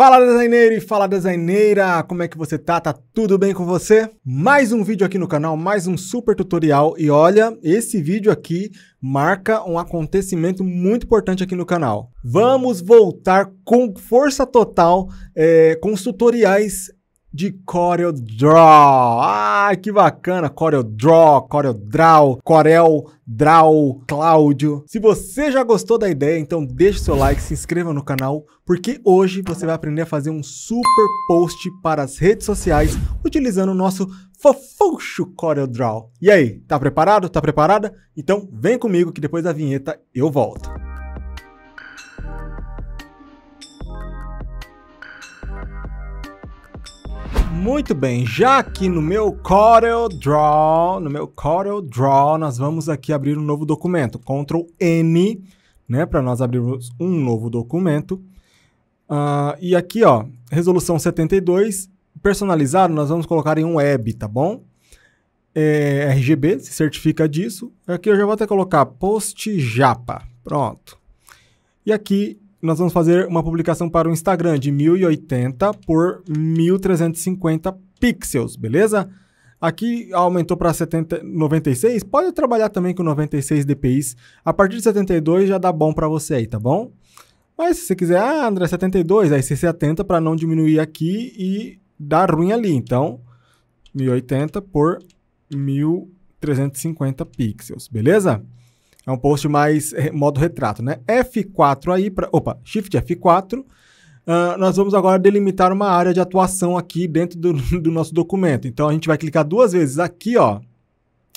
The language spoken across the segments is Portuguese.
Fala designer e fala designeira, como é que você tá? Tá tudo bem com você? Mais um vídeo aqui no canal, mais um super tutorial e olha, esse vídeo aqui marca um acontecimento muito importante aqui no canal. Vamos voltar com força total é, com os tutoriais de Corel Draw. Ah, que bacana! Corel Draw, Corel Draw, Corel Draw, Cláudio. Se você já gostou da ideia, então deixe seu like, se inscreva no canal, porque hoje você vai aprender a fazer um super post para as redes sociais utilizando o nosso fofuxo Corel Draw. E aí, tá preparado? Tá preparada? Então vem comigo que depois da vinheta eu volto. Muito bem, já aqui no meu Corel Draw, no meu Corel Draw, nós vamos aqui abrir um novo documento, Ctrl N, né, para nós abrirmos um novo documento. Uh, e aqui, ó, resolução 72, personalizado, nós vamos colocar em um web, tá bom? É, RGB, se certifica disso. Aqui eu já vou até colocar post japa, pronto. E aqui nós vamos fazer uma publicação para o Instagram de 1080 por 1350 pixels, beleza? Aqui aumentou para 96, pode trabalhar também com 96 DPIs. A partir de 72 já dá bom para você aí, tá bom? Mas se você quiser, ah, André, 72, aí você se atenta para não diminuir aqui e dar ruim ali. Então, 1080 por 1350 pixels, beleza? É um post mais eh, modo retrato, né? F4 aí, para, opa, Shift F4. Uh, ah, nós vamos agora delimitar uma área de atuação aqui dentro do, do nosso documento. Então, a gente vai clicar duas vezes aqui, ó,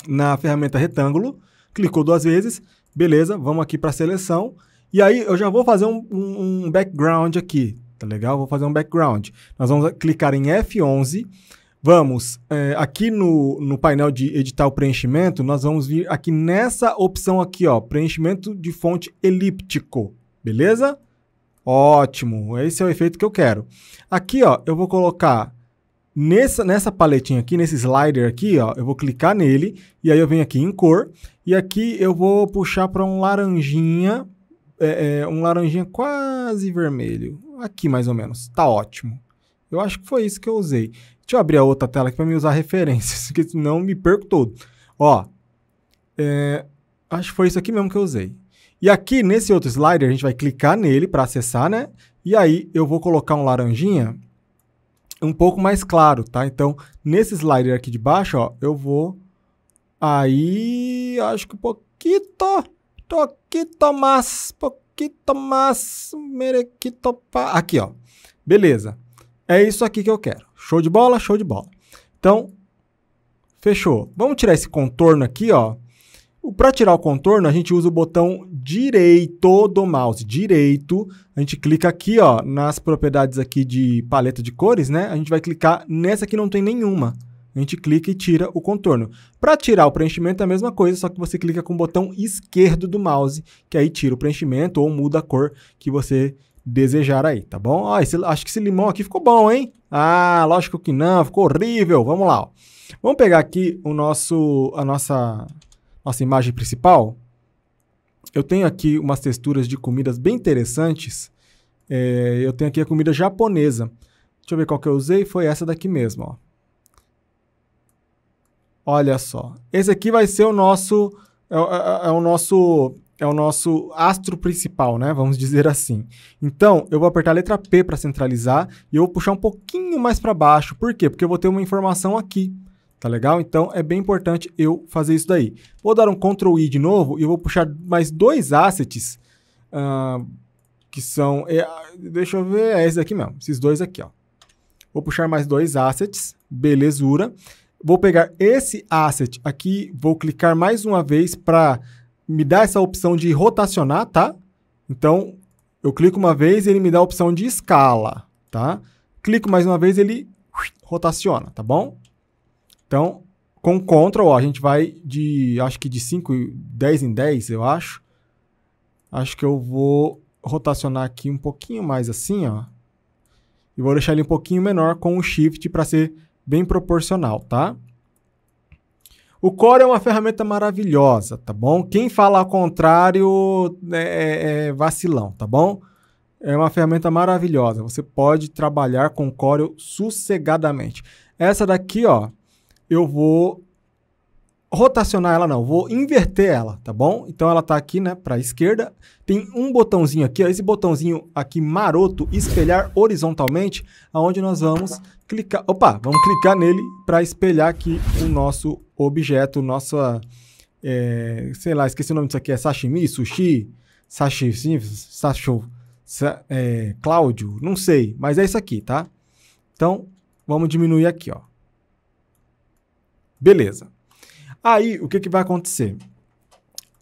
na ferramenta retângulo. Clicou duas vezes, beleza, vamos aqui para seleção. E aí, eu já vou fazer um, um, um background aqui, tá legal? Vou fazer um background. Nós vamos clicar em F11. Vamos, é, aqui no, no painel de editar o preenchimento, nós vamos vir aqui nessa opção aqui, ó, preenchimento de fonte elíptico, beleza? Ótimo, esse é o efeito que eu quero. Aqui, ó, eu vou colocar nessa, nessa paletinha aqui, nesse slider aqui, ó, eu vou clicar nele, e aí eu venho aqui em cor, e aqui eu vou puxar para um laranjinha, é, é, um laranjinha quase vermelho, aqui mais ou menos, tá ótimo. Eu acho que foi isso que eu usei. Deixa eu abrir a outra tela aqui para me usar referências, que senão me perco todo. Ó, é, acho que foi isso aqui mesmo que eu usei. E aqui nesse outro slider, a gente vai clicar nele para acessar, né? E aí eu vou colocar um laranjinha um pouco mais claro, tá? Então, nesse slider aqui de baixo, ó, eu vou aí, acho que um pouquinho, pouquinho mais, pouquinho mais, merequito, aqui, ó. Beleza. É isso aqui que eu quero. Show de bola, show de bola. Então, fechou. Vamos tirar esse contorno aqui, ó. Para tirar o contorno, a gente usa o botão direito do mouse, direito. A gente clica aqui, ó, nas propriedades aqui de paleta de cores, né? A gente vai clicar nessa que não tem nenhuma. A gente clica e tira o contorno. Para tirar o preenchimento é a mesma coisa, só que você clica com o botão esquerdo do mouse, que aí tira o preenchimento ou muda a cor que você desejar aí, tá bom? Ah, esse, acho que esse limão aqui ficou bom, hein? Ah, lógico que não, ficou horrível. Vamos lá, ó. Vamos pegar aqui o nosso, a nossa, nossa imagem principal. Eu tenho aqui umas texturas de comidas bem interessantes. É, eu tenho aqui a comida japonesa. Deixa eu ver qual que eu usei. Foi essa daqui mesmo, ó. Olha só. Esse aqui vai ser o nosso... É, é, é o nosso é o nosso astro principal, né? Vamos dizer assim. Então, eu vou apertar a letra P para centralizar e eu vou puxar um pouquinho mais para baixo. Por quê? Porque eu vou ter uma informação aqui, tá legal? Então, é bem importante eu fazer isso daí. Vou dar um Ctrl I de novo e eu vou puxar mais dois assets, uh, que são... É, deixa eu ver, é esse aqui mesmo, esses dois aqui, ó. Vou puxar mais dois assets, belezura. Vou pegar esse asset aqui, vou clicar mais uma vez para me dá essa opção de rotacionar, tá? Então, eu clico uma vez e ele me dá a opção de escala, tá? Clico mais uma vez ele rotaciona, tá bom? Então, com Ctrl, ó, a gente vai de, acho que de 5, 10 em 10, eu acho. Acho que eu vou rotacionar aqui um pouquinho mais assim, ó. E vou deixar ele um pouquinho menor com o Shift para ser bem proporcional, tá? O Core é uma ferramenta maravilhosa, tá bom? Quem fala ao contrário né, é, é vacilão, tá bom? É uma ferramenta maravilhosa. Você pode trabalhar com Core sossegadamente. Essa daqui, ó, eu vou rotacionar ela não, vou inverter ela, tá bom? Então ela tá aqui, né, para esquerda. Tem um botãozinho aqui, ó, esse botãozinho aqui maroto, espelhar horizontalmente, aonde nós vamos clicar, opa, vamos clicar nele para espelhar aqui o nosso objeto, nossa, é, sei lá, esqueci o nome disso aqui, é sashimi, sushi, sashi, sasho, sa, é, Cláudio, não sei, mas é isso aqui, tá? Então, vamos diminuir aqui, ó. Beleza. Aí, o que, que vai acontecer?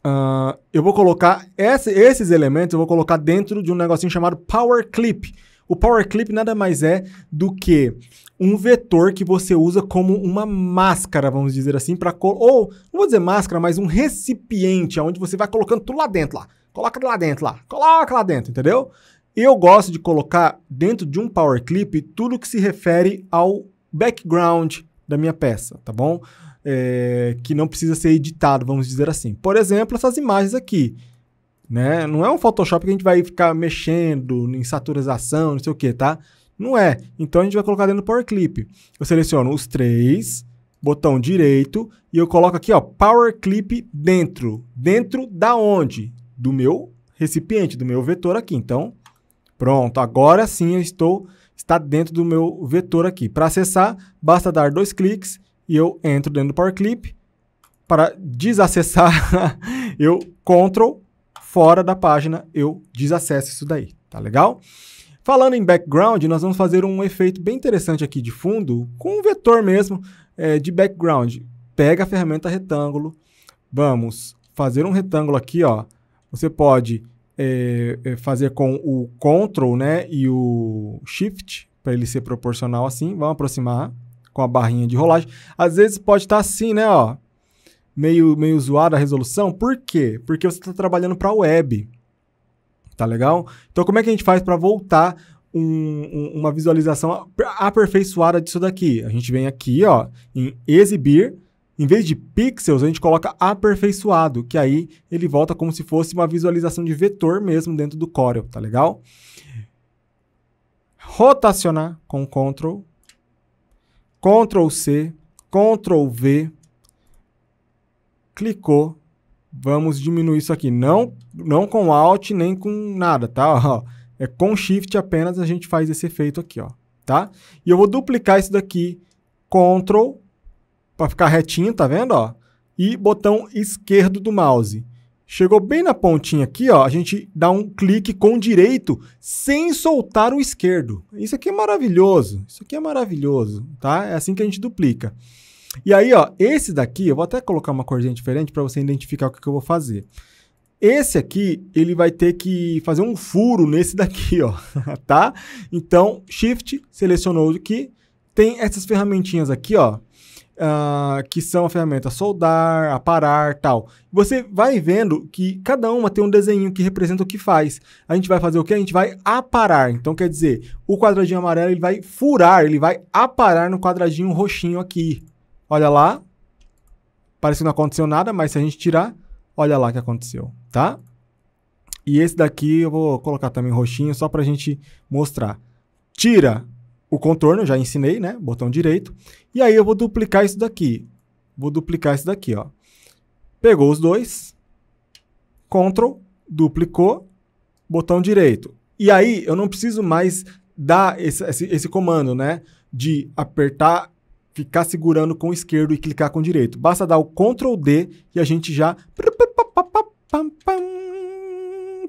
Uh, eu vou colocar esse, esses elementos, eu vou colocar dentro de um negocinho chamado Power Clip. O Power Clip nada mais é do que um vetor que você usa como uma máscara, vamos dizer assim, para ou não vou dizer máscara, mas um recipiente onde você vai colocando tudo lá dentro lá. Coloca lá dentro lá. Coloca lá dentro, entendeu? Eu gosto de colocar dentro de um Power Clip tudo que se refere ao background da minha peça, tá bom? é, que não precisa ser editado, vamos dizer assim. Por exemplo, essas imagens aqui. Né? Não é um Photoshop que a gente vai ficar mexendo em saturação, não sei o que, tá? Não é. Então a gente vai colocar dentro do Power Clip. Eu seleciono os três, botão direito, e eu coloco aqui, ó, Power Clip dentro. Dentro da onde? Do meu recipiente, do meu vetor aqui. Então, pronto. Agora sim eu estou está dentro do meu vetor aqui. Para acessar, basta dar dois cliques e eu entro dentro do Power Clip. Para desacessar, eu Ctrl, fora da página, eu desacesso isso daí, tá legal? Falando em background, nós vamos fazer um efeito bem interessante aqui de fundo, com um vetor mesmo é, de background. Pega a ferramenta retângulo, vamos fazer um retângulo aqui, ó. Você pode é, é fazer com o Ctrl né, e o Shift, para ele ser proporcional assim. Vamos aproximar, com a barrinha de rolagem. Às vezes pode estar tá assim, né, ó, meio, meio zoada a resolução. Por quê? Porque você está trabalhando para a web. Tá legal? Então, como é que a gente faz para voltar um, um, uma visualização aperfeiçoada disso daqui? A gente vem aqui, ó, em exibir. Em vez de pixels, a gente coloca aperfeiçoado, que aí ele volta como se fosse uma visualização de vetor mesmo dentro do Corel, tá legal? Rotacionar com Ctrl Ctrl C, Ctrl V, clicou, vamos diminuir isso aqui. Não, não com Alt nem com nada, tá? é com Shift apenas a gente faz esse efeito aqui, ó, tá? E eu vou duplicar isso daqui, Ctrl, para ficar retinho, tá vendo, ó? E botão esquerdo do mouse. Chegou bem na pontinha aqui, ó, a gente dá um clique com direito sem soltar o esquerdo. Isso aqui é maravilhoso, isso aqui é maravilhoso, tá? É assim que a gente duplica. E aí, ó, esse daqui, eu vou até colocar uma corzinha diferente para você identificar o que, que eu vou fazer. Esse aqui, ele vai ter que fazer um furo nesse daqui, ó, tá? Então, Shift, selecionou aqui, tem essas ferramentinhas aqui, ó, uh, que são a ferramenta soldar, aparar, tal. Você vai vendo que cada uma tem um desenho que representa o que faz. A gente vai fazer o que? A gente vai aparar. Então, quer dizer, o quadradinho amarelo ele vai furar, ele vai aparar no quadradinho roxinho aqui. Olha lá. Parece que não aconteceu nada, mas se a gente tirar, olha lá o que aconteceu, tá? E esse daqui eu vou colocar também roxinho só para a gente mostrar. Tira, o contorno, já ensinei, né? Botão direito. E aí eu vou duplicar isso daqui. Vou duplicar isso daqui, ó. Pegou os dois, Ctrl, duplicou, botão direito. E aí eu não preciso mais dar esse, esse, esse comando, né? De apertar, ficar segurando com o esquerdo e clicar com o direito. Basta dar o Ctrl D e a gente já...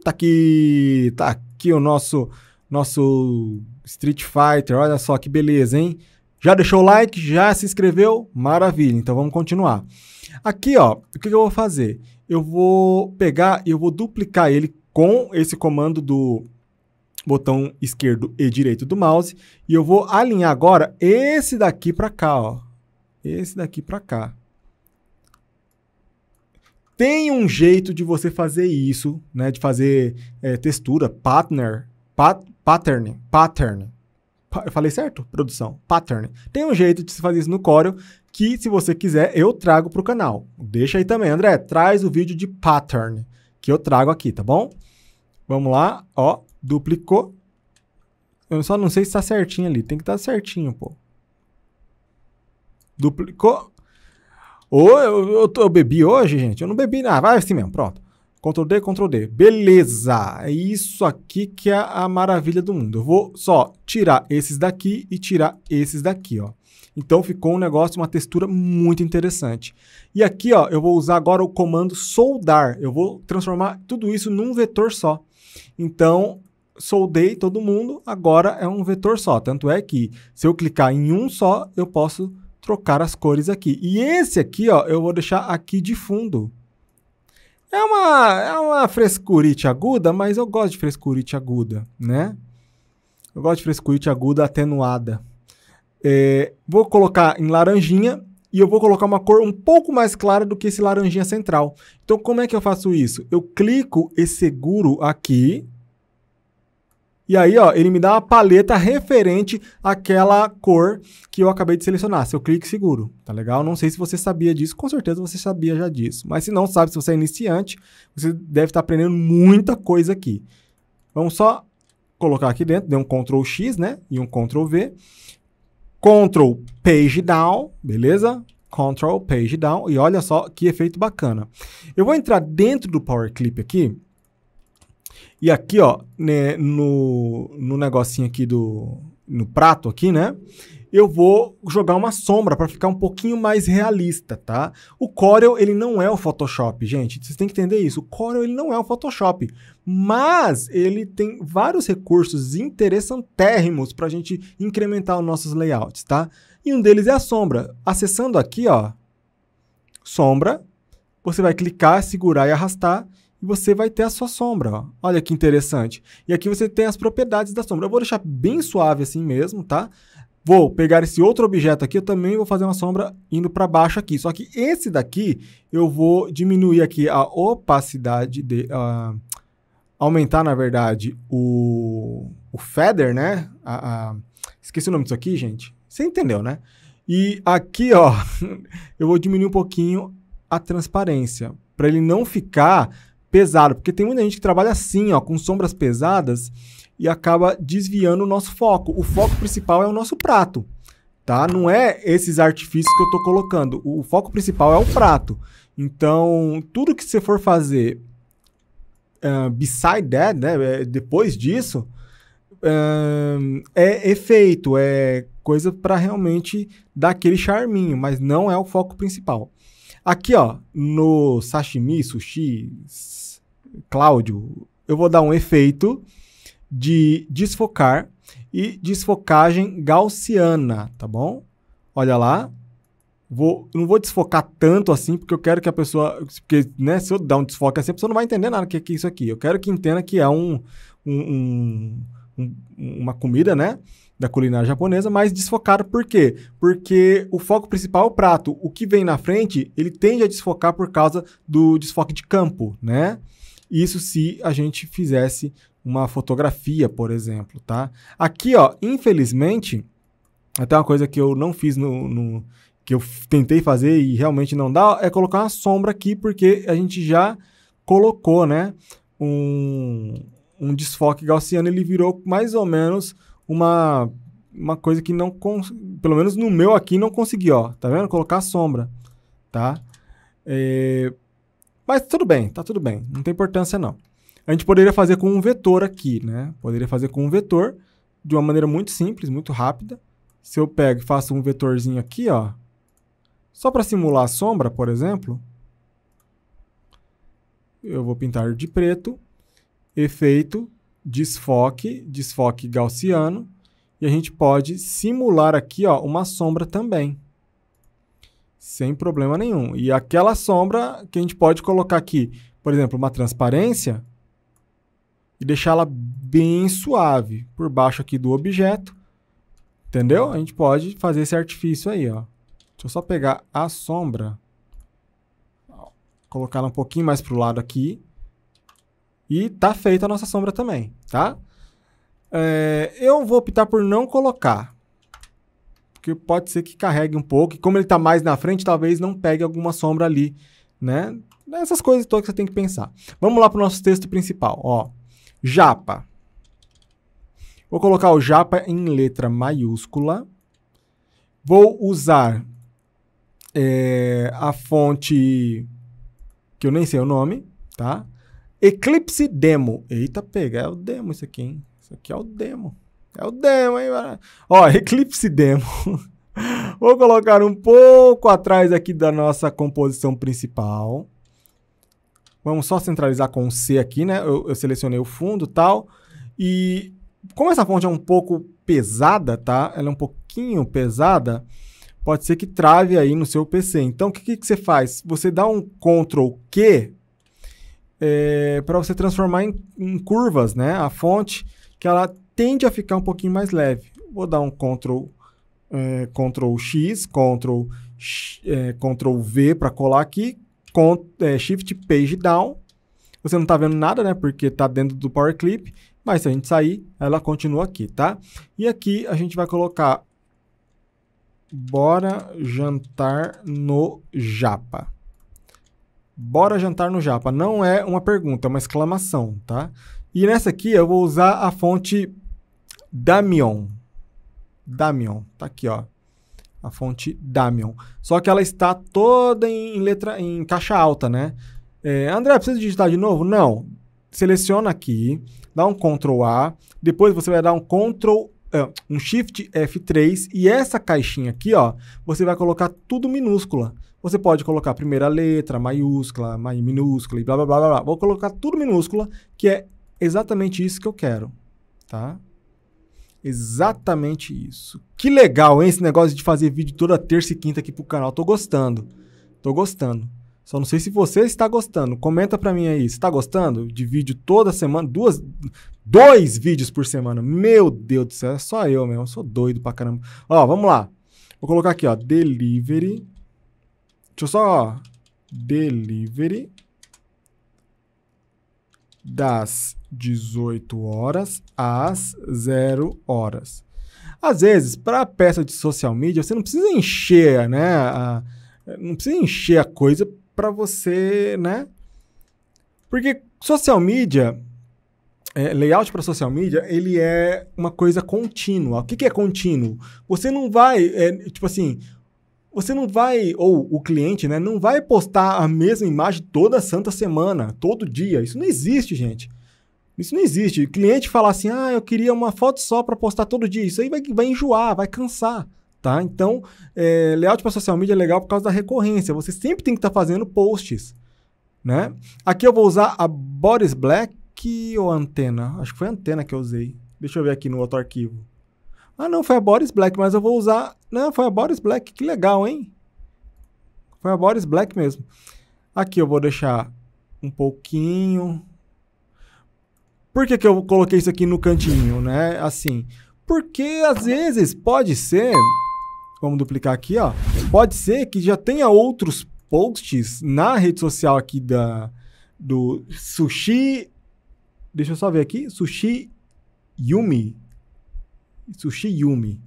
Tá aqui, tá aqui o nosso, nosso Street Fighter, olha só que beleza, hein? Já deixou o like? Já se inscreveu? Maravilha, então vamos continuar. Aqui, ó, o que eu vou fazer? Eu vou pegar e eu vou duplicar ele com esse comando do botão esquerdo e direito do mouse e eu vou alinhar agora esse daqui para cá, ó. Esse daqui para cá. Tem um jeito de você fazer isso, né? De fazer é, textura, partner, pat, Pattern, pattern. Eu falei certo? Produção, pattern. Tem um jeito de se fazer isso no Corel que, se você quiser, eu trago para o canal. Deixa aí também, André, traz o vídeo de pattern que eu trago aqui, tá bom? Vamos lá, ó, duplicou. Eu só não sei se está certinho ali, tem que estar tá certinho, pô. Duplicou. Ou eu, eu, eu, bebi hoje, gente? Eu não bebi nada. Vai assim mesmo, pronto. Ctrl D, Ctrl D. Beleza! É isso aqui que é a maravilha do mundo. Eu vou só tirar esses daqui e tirar esses daqui, ó. Então ficou um negócio, uma textura muito interessante. E aqui, ó, eu vou usar agora o comando soldar. Eu vou transformar tudo isso num vetor só. Então, soldei todo mundo, agora é um vetor só. Tanto é que se eu clicar em um só, eu posso trocar as cores aqui. E esse aqui, ó, eu vou deixar aqui de fundo. É uma, é uma frescurite aguda, mas eu gosto de frescurite aguda, né? Eu gosto de frescurite aguda atenuada. É, vou colocar em laranjinha e eu vou colocar uma cor um pouco mais clara do que esse laranjinha central. Então, como é que eu faço isso? Eu clico e seguro aqui, e aí, ó, ele me dá uma paleta referente àquela cor que eu acabei de selecionar. Seu clique seguro, tá legal? Não sei se você sabia disso, com certeza você sabia já disso. Mas se não sabe, se você é iniciante, você deve estar aprendendo muita coisa aqui. Vamos só colocar aqui dentro, deu um Ctrl X, né? E um Ctrl V. Ctrl Page Down, beleza? Ctrl Page Down. E olha só que efeito bacana. Eu vou entrar dentro do Power Clip aqui e aqui, ó, né, no, no negocinho aqui do... No prato aqui, né? eu vou jogar uma sombra para ficar um pouquinho mais realista, tá? O Corel, ele não é o Photoshop, gente. Vocês têm que entender isso. O Corel, ele não é o Photoshop, mas ele tem vários recursos interessantérrimos para a gente incrementar os nossos layouts, tá? E um deles é a sombra. Acessando aqui, ó, sombra, você vai clicar, segurar e arrastar e você vai ter a sua sombra. Ó. Olha que interessante. E aqui você tem as propriedades da sombra. Eu vou deixar bem suave assim mesmo, tá? Vou pegar esse outro objeto aqui, eu também vou fazer uma sombra indo para baixo aqui. Só que esse daqui, eu vou diminuir aqui a opacidade, de, uh, aumentar, na verdade, o, o feather, né? A, a, esqueci o nome disso aqui, gente. Você entendeu, né? E aqui, ó, eu vou diminuir um pouquinho a transparência, para ele não ficar pesado, porque tem muita gente que trabalha assim, ó, com sombras pesadas e acaba desviando o nosso foco. O foco principal é o nosso prato, tá? Não é esses artifícios que eu tô colocando. O foco principal é o prato. Então, tudo que você for fazer uh, beside that, né, eh, depois disso, uh, é efeito, é coisa para realmente dar aquele charminho, mas não é o foco principal. Aqui, ó, no sashimi, sushi, Cláudio, eu vou dar um efeito de desfocar e desfocagem gaussiana, tá bom? Olha lá. Vou, não vou desfocar tanto assim, porque eu quero que a pessoa. Porque, né, se eu dar um desfoque assim, a pessoa não vai entender nada que, que é isso aqui. Eu quero que entenda que é um, um, um uma comida, né? da culinária japonesa, mas desfocado por quê? Porque o foco principal é o prato. O que vem na frente, ele tende a desfocar por causa do desfoque de campo, né? Isso se a gente fizesse uma fotografia, por exemplo, tá? Aqui, ó, infelizmente, até uma coisa que eu não fiz no, no que eu tentei fazer e realmente não dá, é colocar uma sombra aqui, porque a gente já colocou, né, um, um desfoque gaussiano, ele virou mais ou menos uma, uma coisa que não, cons... pelo menos no meu aqui, não consegui, ó. Tá vendo? Colocar sombra, tá? É... Mas tudo bem, tá tudo bem. Não tem importância, não. A gente poderia fazer com um vetor aqui, né? Poderia fazer com um vetor de uma maneira muito simples, muito rápida. Se eu pego e faço um vetorzinho aqui, ó. Só para simular a sombra, por exemplo. Eu vou pintar de preto. Efeito desfoque, desfoque gaussiano, e a gente pode simular aqui ó, uma sombra também, sem problema nenhum. E aquela sombra que a gente pode colocar aqui, por exemplo, uma transparência, e deixá-la bem suave por baixo aqui do objeto, entendeu? A gente pode fazer esse artifício aí, ó. Deixa eu só pegar a sombra, colocar ela um pouquinho mais para o lado aqui, e tá feita a nossa sombra também, tá? É, eu vou optar por não colocar. Porque pode ser que carregue um pouco. E como ele tá mais na frente, talvez não pegue alguma sombra ali, né? Essas coisas todas que você tem que pensar. Vamos lá pro nosso texto principal, ó. Japa. Vou colocar o japa em letra maiúscula. Vou usar é, a fonte que eu nem sei o nome, tá? Eclipse Demo. Eita, pega, é o demo isso aqui, hein? Isso aqui é o demo. É o demo, hein? Ó, Eclipse Demo. Vou colocar um pouco atrás aqui da nossa composição principal. Vamos só centralizar com o C aqui, né? Eu, eu selecionei o fundo tal. E como essa fonte é um pouco pesada, tá? Ela é um pouquinho pesada, pode ser que trave aí no seu PC. Então, o que, que, que você faz? Você dá um Ctrl Q é, para você transformar em, em, curvas, né? A fonte que ela tende a ficar um pouquinho mais leve. Vou dar um Ctrl, é, Ctrl X, Ctrl, é, Ctrl V para colar aqui, Ctrl, é, Shift Page Down. Você não está vendo nada, né? Porque está dentro do Power Clip. Mas se a gente sair, ela continua aqui, tá? E aqui a gente vai colocar Bora jantar no Japa. Bora jantar no Japa. Não é uma pergunta, é uma exclamação, tá? E nessa aqui eu vou usar a fonte Damion. Damion, tá aqui, ó. A fonte Damion. Só que ela está toda em letra em caixa alta, né? É, André, precisa digitar de novo? Não. Seleciona aqui, dá um Ctrl A, depois você vai dar um Ctrl é, um Shift F3 e essa caixinha aqui, ó, você vai colocar tudo minúscula. Você pode colocar a primeira letra, maiúscula, minúscula e blá, blá, blá, blá, Vou colocar tudo minúscula, que é exatamente isso que eu quero, tá? Exatamente isso. Que legal, hein, esse negócio de fazer vídeo toda terça e quinta aqui pro canal. Tô gostando, tô gostando. Só não sei se você está gostando. Comenta pra mim aí, está gostando de vídeo toda semana? Duas, dois vídeos por semana. Meu Deus do céu, é só eu mesmo, eu sou doido pra caramba. Ó, vamos lá. Vou colocar aqui, ó, delivery Deixa eu só... Delivery das 18 horas às 0 horas. Às vezes, para a peça de social media, você não precisa encher, né? A, não precisa encher a coisa para você, né? Porque social media, é, layout para social media, ele é uma coisa contínua. O que, que é contínuo? Você não vai, é, tipo assim, você não vai, ou o cliente, né, não vai postar a mesma imagem toda santa semana, todo dia. Isso não existe, gente. Isso não existe. O cliente falar assim, ah, eu queria uma foto só para postar todo dia. Isso aí vai, vai enjoar, vai cansar, tá? Então, é, layout para social media é legal por causa da recorrência. Você sempre tem que estar tá fazendo posts, né? Aqui eu vou usar a Boris Black ou antena. Acho que foi a antena que eu usei. Deixa eu ver aqui no outro arquivo. Ah, não, foi a Boris Black, mas eu vou usar. Não, foi a Boris Black, que legal, hein? Foi a Boris Black mesmo. Aqui eu vou deixar um pouquinho. Por que, que eu coloquei isso aqui no cantinho, né? Assim, porque às vezes pode ser. Vamos duplicar aqui, ó. Pode ser que já tenha outros posts na rede social aqui da do Sushi. Deixa eu só ver aqui. Sushi Yumi. Sushi Yumi.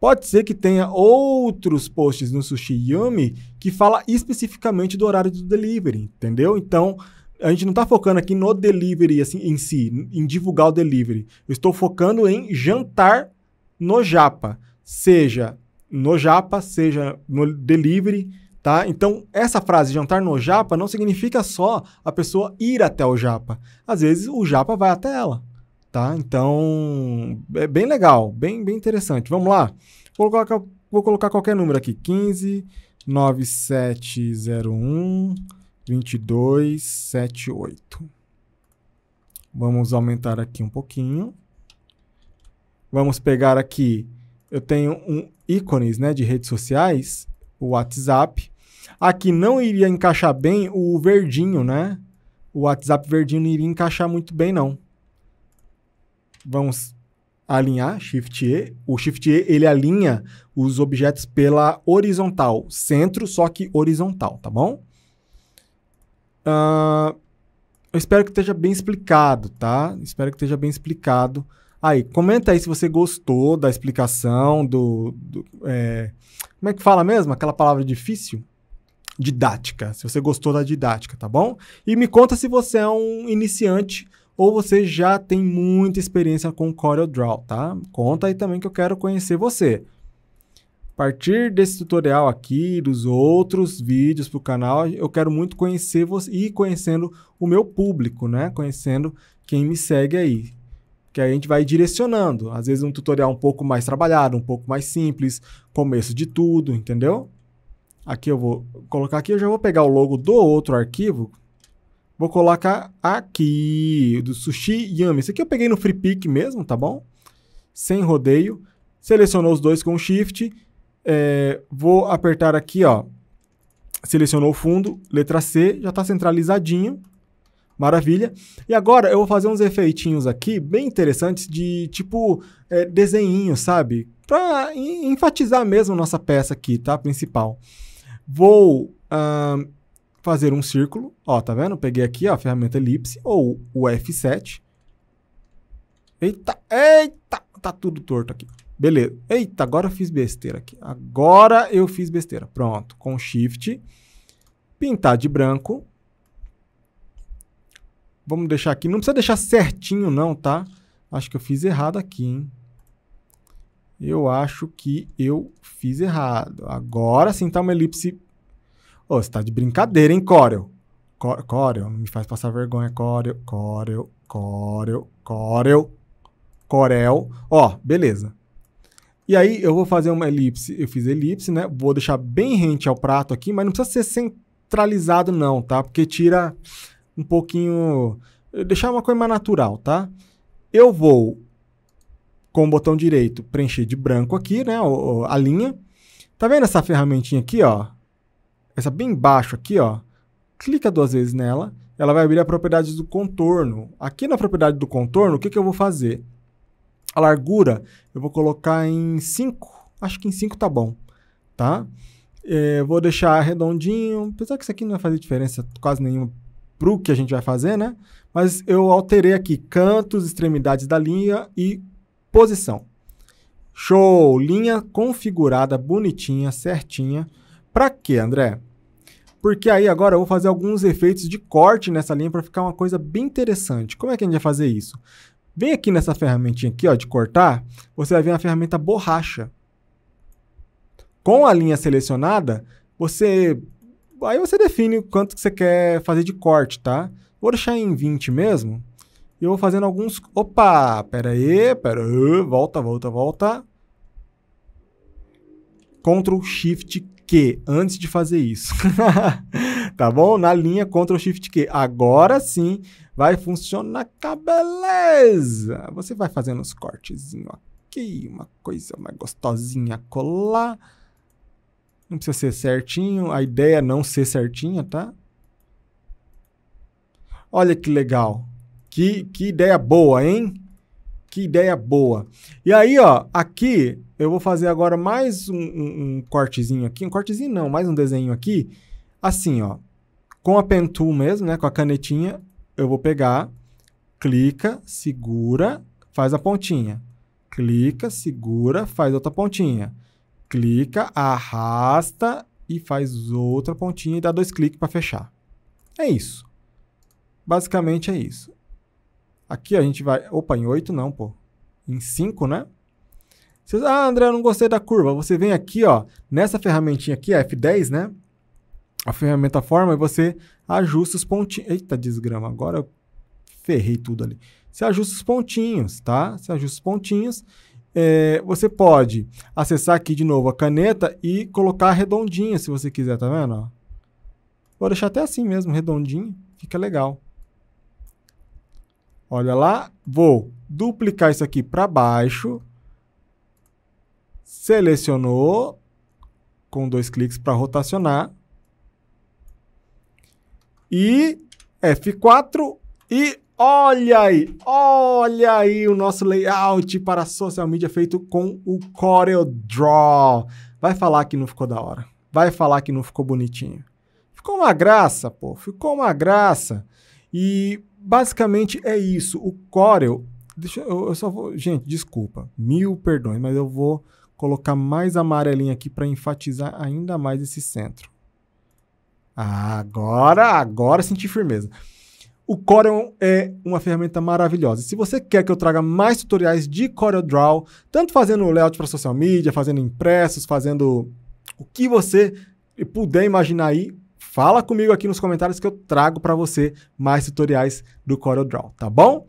Pode ser que tenha outros posts no Sushi Yumi que fala especificamente do horário do delivery, entendeu? Então, a gente não está focando aqui no delivery assim em si, em divulgar o delivery. Eu estou focando em jantar no Japa, seja no Japa, seja no delivery, tá? Então, essa frase jantar no Japa não significa só a pessoa ir até o Japa. Às vezes o Japa vai até ela tá? Então, é bem legal, bem, bem interessante. Vamos lá. Vou colocar, vou colocar qualquer número aqui, 15 9701 2278. Vamos aumentar aqui um pouquinho. Vamos pegar aqui, eu tenho um ícones, né, de redes sociais, o WhatsApp. Aqui não iria encaixar bem o verdinho, né? O WhatsApp verdinho não iria encaixar muito bem não vamos alinhar Shift E. O Shift E ele alinha os objetos pela horizontal, centro, só que horizontal, tá bom? Uh, eu espero que esteja bem explicado, tá? Espero que esteja bem explicado. Aí, comenta aí se você gostou da explicação, do. do é, como é que fala mesmo? Aquela palavra difícil? Didática. Se você gostou da didática, tá bom? E me conta se você é um iniciante ou você já tem muita experiência com Corel Draw, tá? Conta aí também que eu quero conhecer você. A partir desse tutorial aqui, dos outros vídeos para o canal, eu quero muito conhecer você e conhecendo o meu público, né? Conhecendo quem me segue aí. Que aí a gente vai direcionando. Às vezes um tutorial um pouco mais trabalhado, um pouco mais simples, começo de tudo, entendeu? Aqui eu vou colocar aqui, eu já vou pegar o logo do outro arquivo, Vou colocar aqui, do Sushi Yami. Esse aqui eu peguei no Free Pick mesmo, tá bom? Sem rodeio. Selecionou os dois com Shift. É, vou apertar aqui, ó. Selecionou o fundo, letra C, já está centralizadinho. Maravilha. E agora eu vou fazer uns efeitinhos aqui bem interessantes de tipo é, desenhinho, sabe? Para enfatizar mesmo nossa peça aqui, tá? Principal. Vou... Uh, fazer um círculo, ó, tá vendo? Peguei aqui, ó, a ferramenta elipse, ou o F7. Eita, eita, tá tudo torto aqui. Beleza. Eita, agora eu fiz besteira aqui. Agora eu fiz besteira. Pronto, com Shift, pintar de branco. Vamos deixar aqui, não precisa deixar certinho não, tá? Acho que eu fiz errado aqui, hein? Eu acho que eu fiz errado. Agora sim tá uma elipse Ô, oh, você tá de brincadeira, hein, Corel? Corel, me faz passar vergonha. Corel, Corel, Corel, Corel, Corel. Ó, beleza. E aí eu vou fazer uma elipse. Eu fiz elipse, né? Vou deixar bem rente ao prato aqui, mas não precisa ser centralizado não, tá? Porque tira um pouquinho... Deixar uma coisa mais natural, tá? Eu vou, com o botão direito, preencher de branco aqui, né? A linha. Tá vendo essa ferramentinha aqui, ó? essa bem embaixo aqui, ó, clica duas vezes nela, ela vai abrir a propriedade do contorno. Aqui na propriedade do contorno, o que, que eu vou fazer? A largura eu vou colocar em 5, acho que em 5 tá bom, tá? É, vou deixar redondinho, apesar que isso aqui não vai fazer diferença quase nenhuma pro que a gente vai fazer, né? Mas eu alterei aqui cantos, extremidades da linha e posição. Show! Linha configurada, bonitinha, certinha. Para quê, André? Porque aí agora eu vou fazer alguns efeitos de corte nessa linha para ficar uma coisa bem interessante. Como é que a gente vai fazer isso? Vem aqui nessa ferramentinha aqui, ó, de cortar, você vai ver a ferramenta borracha. Com a linha selecionada, você aí você define o quanto que você quer fazer de corte, tá? Vou deixar em 20 mesmo. E eu vou fazendo alguns... Opa, pera aí, pera aí, volta, volta, volta. Ctrl Shift antes de fazer isso. tá bom? Na linha Ctrl Shift Q. Agora sim vai funcionar. Que beleza! Você vai fazendo os cortezinhos aqui, uma coisa mais gostosinha colar. Não precisa ser certinho, a ideia é não ser certinha, tá? Olha que legal. Que, que ideia boa, hein? Que ideia boa. E aí, ó, aqui eu vou fazer agora mais um, um, um cortezinho aqui. Um cortezinho não, mais um desenho aqui. Assim, ó. Com a pen tool mesmo, né? Com a canetinha, eu vou pegar, clica, segura, faz a pontinha. Clica, segura, faz outra pontinha. Clica, arrasta e faz outra pontinha e dá dois cliques para fechar. É isso. Basicamente é isso. Aqui a gente vai. Opa, em 8 não, pô. Em 5, né? Você, ah, André, eu não gostei da curva. Você vem aqui, ó, nessa ferramentinha aqui, a F10, né? A ferramenta forma e você ajusta os pontinhos. Eita, desgrama, agora eu ferrei tudo ali. Você ajusta os pontinhos, tá? Você ajusta os pontinhos. É, você pode acessar aqui de novo a caneta e colocar redondinho se você quiser, tá vendo? Ó? Vou deixar até assim mesmo, redondinho, fica legal. Olha lá, vou duplicar isso aqui para baixo. Selecionou com dois cliques para rotacionar. E F4 e olha aí, olha aí o nosso layout para social media feito com o CorelDRAW. Vai falar que não ficou da hora. Vai falar que não ficou bonitinho. Ficou uma graça, pô. Ficou uma graça. E basicamente é isso. O Corel. Deixa eu, eu só vou. Gente, desculpa. Mil perdões, mas eu vou colocar mais amarelinho aqui para enfatizar ainda mais esse centro. Agora, agora senti firmeza. O Corel é uma ferramenta maravilhosa. Se você quer que eu traga mais tutoriais de Corel Draw, tanto fazendo layout para social media, fazendo impressos, fazendo o que você puder imaginar aí, fala comigo aqui nos comentários que eu trago para você mais tutoriais do CorelDRAW, tá bom?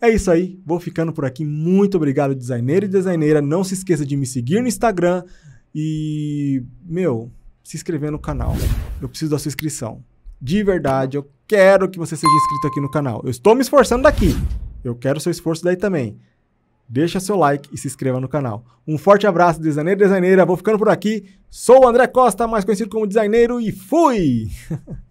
É isso aí, vou ficando por aqui. Muito obrigado, designer e designeira. Não se esqueça de me seguir no Instagram e, meu, se inscrever no canal. Eu preciso da sua inscrição. De verdade, eu quero que você seja inscrito aqui no canal. Eu estou me esforçando daqui. Eu quero seu esforço daí também deixa seu like e se inscreva no canal. Um forte abraço, designer e designeira. Vou ficando por aqui. Sou o André Costa, mais conhecido como designeiro, e fui!